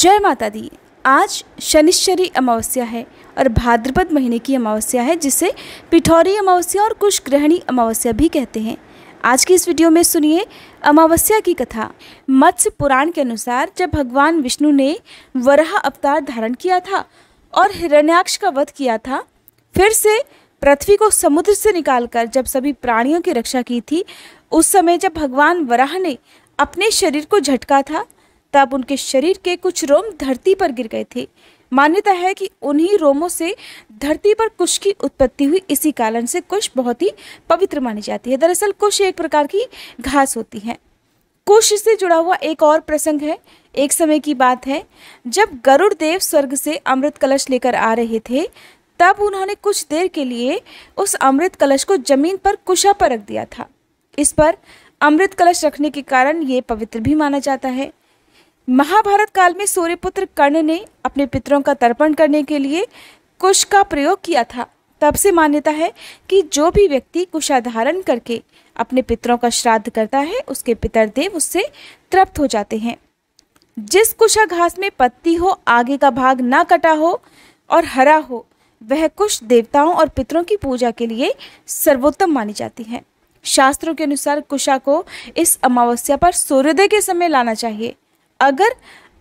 जय माता दी आज शनिश्चरी अमावस्या है और भाद्रपद महीने की अमावस्या है जिसे पिठौरी अमावस्या और कुश ग्रहणी अमावस्या भी कहते हैं आज की इस वीडियो में सुनिए अमावस्या की कथा मत्स्य पुराण के अनुसार जब भगवान विष्णु ने वराह अवतार धारण किया था और हिरण्याक्ष का वध किया था फिर से पृथ्वी को समुद्र से निकालकर जब सभी प्राणियों की रक्षा की थी उस समय जब भगवान वराह ने अपने शरीर को झटका था तब उनके शरीर के कुछ रोम धरती पर गिर गए थे मान्यता है कि उन्हीं रोमों से धरती पर कुश की उत्पत्ति हुई इसी कारण से कुश बहुत ही पवित्र मानी जाती है दरअसल कुश एक प्रकार की घास होती है कुश से जुड़ा हुआ एक और प्रसंग है एक समय की बात है जब गरुड़ देव स्वर्ग से अमृत कलश लेकर आ रहे थे तब उन्होंने कुछ देर के लिए उस अमृत कलश को जमीन पर कुशा पर रख दिया था इस पर अमृत कलश रखने के कारण ये पवित्र भी माना जाता है महाभारत काल में सूर्यपुत्र कर्ण ने अपने पितरों का तर्पण करने के लिए कुश का प्रयोग किया था तब से मान्यता है कि जो भी व्यक्ति कुशा धारण करके अपने पितरों का श्राद्ध करता है उसके पितर देव उससे तृप्त हो जाते हैं जिस कुशा घास में पत्ती हो आगे का भाग ना कटा हो और हरा हो वह कुश देवताओं और पितरों की पूजा के लिए सर्वोत्तम मानी जाती है शास्त्रों के अनुसार कुशा को इस अमावस्या पर सूर्योदय के समय लाना चाहिए अगर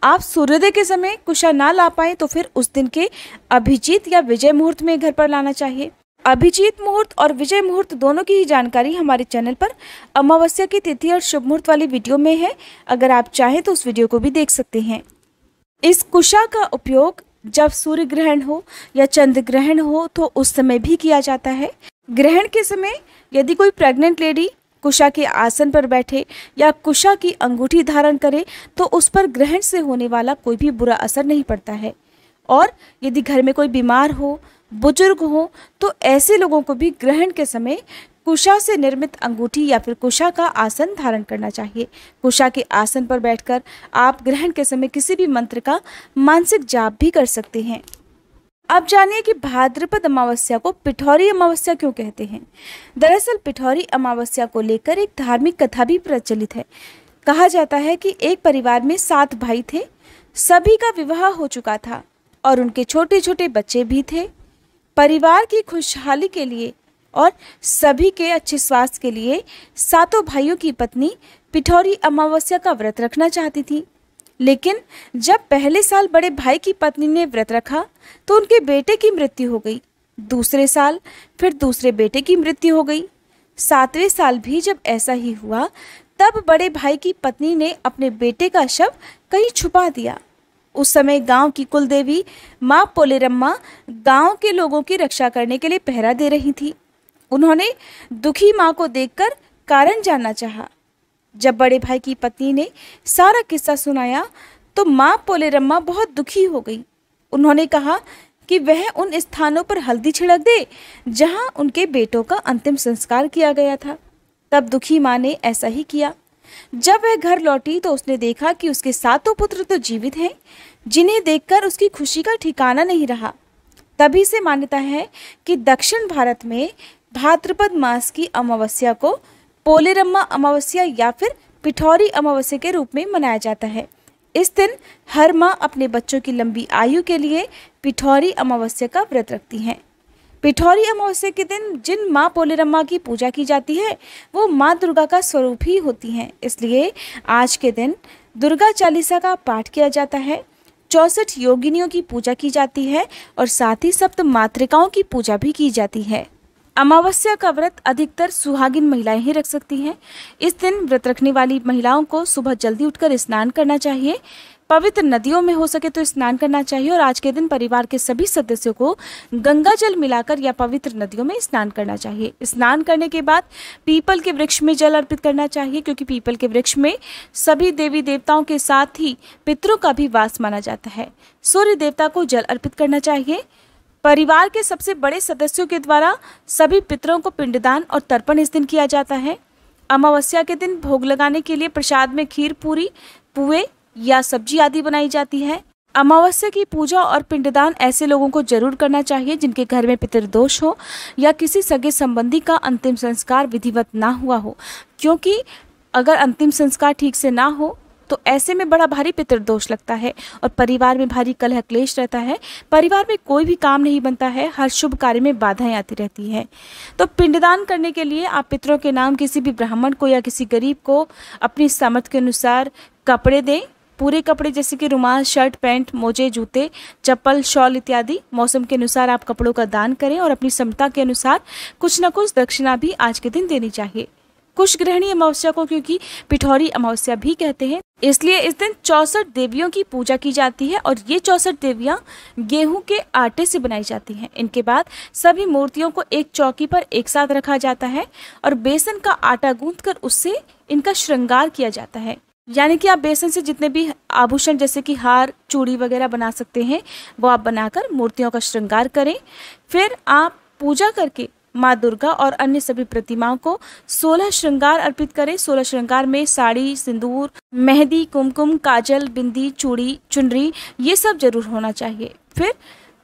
आप सूर्योदय के समय कुशा ना ला पाए तो फिर उस दिन के अभिजीत या विजय मुहूर्त में घर पर लाना चाहिए अभिजीत मुहूर्त और विजय मुहूर्त दोनों की ही जानकारी हमारे चैनल पर अमावस्या की तिथि और शुभ मुहूर्त वाली वीडियो में है अगर आप चाहें तो उस वीडियो को भी देख सकते हैं इस कुशा का उपयोग जब सूर्य ग्रहण हो या चंद्र ग्रहण हो तो उस समय भी किया जाता है ग्रहण के समय यदि कोई प्रेग्नेंट लेडी कुशा के आसन पर बैठे या कुशा की अंगूठी धारण करे तो उस पर ग्रहण से होने वाला कोई भी बुरा असर नहीं पड़ता है और यदि घर में कोई बीमार हो बुजुर्ग हो तो ऐसे लोगों को भी ग्रहण के समय कुशा से निर्मित अंगूठी या फिर कुशा का आसन धारण करना चाहिए कुशा के आसन पर बैठकर आप ग्रहण के समय किसी भी मंत्र का मानसिक जाप भी कर सकते हैं अब जानिए कि भाद्रपद अमावस्या को पिठौरी अमावस्या क्यों कहते हैं दरअसल पिठौरी अमावस्या को लेकर एक धार्मिक कथा भी प्रचलित है कहा जाता है कि एक परिवार में सात भाई थे सभी का विवाह हो चुका था और उनके छोटे छोटे बच्चे भी थे परिवार की खुशहाली के लिए और सभी के अच्छे स्वास्थ्य के लिए सातों भाइयों की पत्नी पिठौरी अमावस्या का व्रत रखना चाहती थी लेकिन जब पहले साल बड़े भाई की पत्नी ने व्रत रखा तो उनके बेटे की मृत्यु हो गई दूसरे साल फिर दूसरे बेटे की मृत्यु हो गई सातवें साल भी जब ऐसा ही हुआ तब बड़े भाई की पत्नी ने अपने बेटे का शव कहीं छुपा दिया उस समय गांव की कुलदेवी माँ पोलेरम्मा गांव के लोगों की रक्षा करने के लिए पहरा दे रही थी उन्होंने दुखी माँ को देखकर कारण जानना चाहा जब बड़े भाई की पत्नी ने सारा किस्सा सुनाया तो माँ पोलेरम्मा बहुत दुखी हो गई उन्होंने कहा कि वह उन स्थानों पर हल्दी छिड़क दे जहाँ उनके बेटों का अंतिम संस्कार किया गया था तब दुखी माँ ने ऐसा ही किया जब वह घर लौटी तो उसने देखा कि उसके सातों पुत्र तो जीवित हैं जिन्हें देखकर उसकी खुशी का ठिकाना नहीं रहा तभी से मान्यता है कि दक्षिण भारत में भाद्रपद मास की अमावस्या को पोलेरम्मा अमावस्या या फिर पिठौरी अमावस्या के रूप में मनाया जाता है इस दिन हर माँ अपने बच्चों की लंबी आयु के लिए पिठौरी अमावस्या का व्रत रखती हैं पिठौरी अमावस्या के दिन जिन माँ पोलेरम्मा की पूजा की जाती है वो माँ दुर्गा का स्वरूप ही होती हैं इसलिए आज के दिन दुर्गा चालीसा का पाठ किया जाता है चौसठ योगिनियों की पूजा की जाती है और साथ ही सप्त मातृकाओं की पूजा भी की जाती है अमावस्या का व्रत अधिकतर सुहागिन महिलाएं ही रख सकती हैं इस दिन व्रत रखने वाली महिलाओं को सुबह जल्दी उठकर स्नान करना चाहिए पवित्र नदियों में हो सके तो स्नान करना चाहिए और आज के दिन परिवार के सभी सदस्यों को गंगा जल मिलाकर या पवित्र नदियों में स्नान करना चाहिए स्नान करने के बाद पीपल के वृक्ष में जल अर्पित करना चाहिए क्योंकि पीपल के वृक्ष में सभी देवी देवताओं के साथ ही पितरों का भी वास माना जाता है सूर्य देवता को जल अर्पित करना चाहिए परिवार के सबसे बड़े सदस्यों के द्वारा सभी पितरों को पिंडदान और तर्पण इस दिन किया जाता है अमावस्या के दिन भोग लगाने के लिए प्रसाद में खीर पूरी पुए या सब्जी आदि बनाई जाती है अमावस्या की पूजा और पिंडदान ऐसे लोगों को जरूर करना चाहिए जिनके घर में पितृदोष हो या किसी सगे संबंधी का अंतिम संस्कार विधिवत ना हुआ हो क्योंकि अगर अंतिम संस्कार ठीक से ना हो तो ऐसे में बड़ा भारी पितृदोष लगता है और परिवार में भारी कलह क्लेश रहता है परिवार में कोई भी काम नहीं बनता है हर शुभ कार्य में बाधाएं आती रहती है तो पिंडदान करने के लिए आप पितरों के नाम किसी भी ब्राह्मण को या किसी गरीब को अपनी सामर्थ्य के अनुसार कपड़े दें पूरे कपड़े जैसे कि रुमाल शर्ट पैंट मोजे जूते चप्पल शॉल इत्यादि मौसम के अनुसार आप कपड़ों का दान करें और अपनी क्षमता के अनुसार कुछ ना कुछ दक्षिणा भी आज के दिन देनी चाहिए कुश ग्रहणी अमावस्या को क्योंकि पिठौरी अमावस्या भी कहते हैं इसलिए इस दिन चौसठ देवियों की पूजा की जाती है और ये चौसठ देवियां गेहूं के आटे से बनाई जाती हैं इनके बाद सभी मूर्तियों को एक चौकी पर एक साथ रखा जाता है और बेसन का आटा गूंथ कर उससे इनका श्रृंगार किया जाता है यानी कि आप बेसन से जितने भी आभूषण जैसे कि हार चूड़ी वगैरह बना सकते हैं वो आप बनाकर मूर्तियों का श्रृंगार करें फिर आप पूजा करके माँ दुर्गा और अन्य सभी प्रतिमाओं को सोलह श्रृंगार अर्पित करें सोलह श्रृंगार में साड़ी सिंदूर मेहंदी कुमकुम काजल बिंदी चूड़ी चुनरी ये सब जरूर होना चाहिए फिर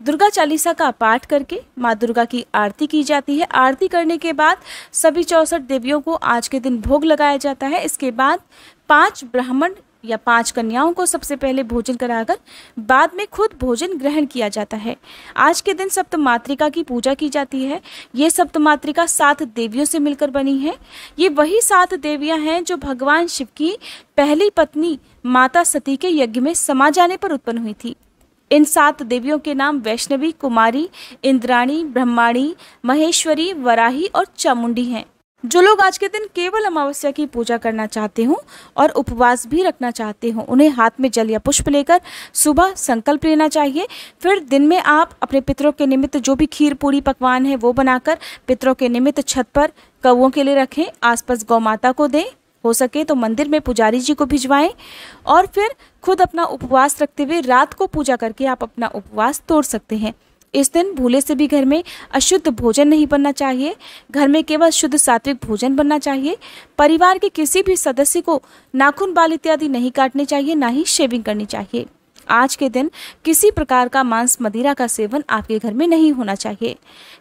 दुर्गा चालीसा का पाठ करके माँ दुर्गा की आरती की जाती है आरती करने के बाद सभी चौसठ देवियों को आज के दिन भोग लगाया जाता है इसके बाद पांच ब्राह्मण या पांच कन्याओं को सबसे पहले भोजन कराकर बाद में खुद भोजन ग्रहण किया जाता है आज के दिन सप्तमातृका की पूजा की जाती है ये सप्तमातृका सात देवियों से मिलकर बनी है ये वही सात देवियां हैं जो भगवान शिव की पहली पत्नी माता सती के यज्ञ में समा जाने पर उत्पन्न हुई थी इन सात देवियों के नाम वैष्णवी कुमारी इंद्राणी ब्रह्माणी महेश्वरी वराही और चामुंडी हैं जो लोग आज के दिन केवल अमावस्या की पूजा करना चाहते हों और उपवास भी रखना चाहते हों उन्हें हाथ में जल या पुष्प लेकर सुबह संकल्प लेना चाहिए फिर दिन में आप अपने पितरों के निमित्त जो भी खीर पूरी पकवान है वो बनाकर पितरों के निमित्त छत पर कौओं के लिए रखें आसपास गौ माता को दें हो सके तो मंदिर में पुजारी जी को भिजवाएं और फिर खुद अपना उपवास रखते हुए रात को पूजा करके आप अपना उपवास तोड़ सकते हैं इस दिन भूले से भी घर में अशुद्ध भोजन नहीं बनना चाहिए घर में केवल शुद्ध सात्विक भोजन बनना चाहिए परिवार के किसी भी सदस्य को नाखून बाल इत्यादि नहीं काटने चाहिए ना ही शेविंग करनी चाहिए आज के दिन किसी प्रकार का मांस मदिरा का सेवन आपके घर में नहीं होना चाहिए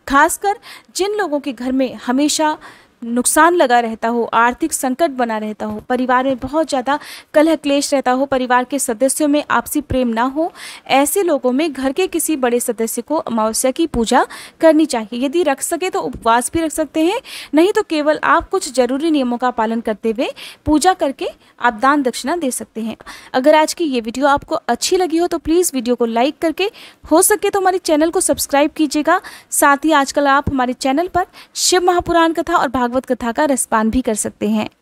खासकर जिन लोगों के घर में हमेशा नुकसान लगा रहता हो आर्थिक संकट बना रहता हो परिवार में बहुत ज़्यादा कलह क्लेश रहता हो परिवार के सदस्यों में आपसी प्रेम ना हो ऐसे लोगों में घर के किसी बड़े सदस्य को अमावस्या की पूजा करनी चाहिए यदि रख सके तो उपवास भी रख सकते हैं नहीं तो केवल आप कुछ ज़रूरी नियमों का पालन करते हुए पूजा करके आप दान दक्षिणा दे सकते हैं अगर आज की ये वीडियो आपको अच्छी लगी हो तो प्लीज़ वीडियो को लाइक करके हो सके तो हमारे चैनल को सब्सक्राइब कीजिएगा साथ ही आजकल आप हमारे चैनल पर शिव महापुराण कथा और भाग भागवत कथा का रसपान भी कर सकते हैं